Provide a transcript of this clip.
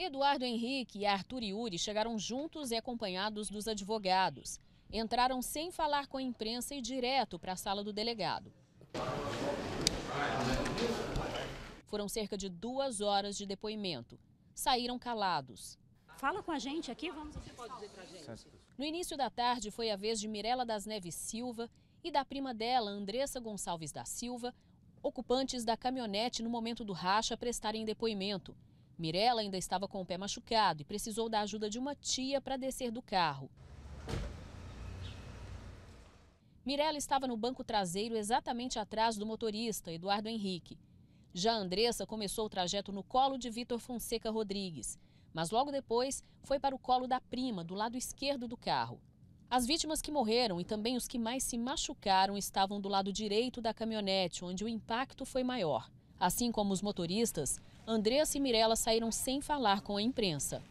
Eduardo Henrique e Arthur Yuri chegaram juntos e acompanhados dos advogados. Entraram sem falar com a imprensa e direto para a sala do delegado. Foram cerca de duas horas de depoimento. Saíram calados. Fala com a gente aqui, vamos. Você pode dizer pra gente? No início da tarde foi a vez de Mirela das Neves Silva e da prima dela, Andressa Gonçalves da Silva, ocupantes da caminhonete no momento do racha prestarem depoimento. Mirella ainda estava com o pé machucado e precisou da ajuda de uma tia para descer do carro. Mirella estava no banco traseiro exatamente atrás do motorista, Eduardo Henrique. Já Andressa começou o trajeto no colo de Vitor Fonseca Rodrigues, mas logo depois foi para o colo da prima, do lado esquerdo do carro. As vítimas que morreram e também os que mais se machucaram estavam do lado direito da caminhonete, onde o impacto foi maior. Assim como os motoristas, Andressa e Mirella saíram sem falar com a imprensa.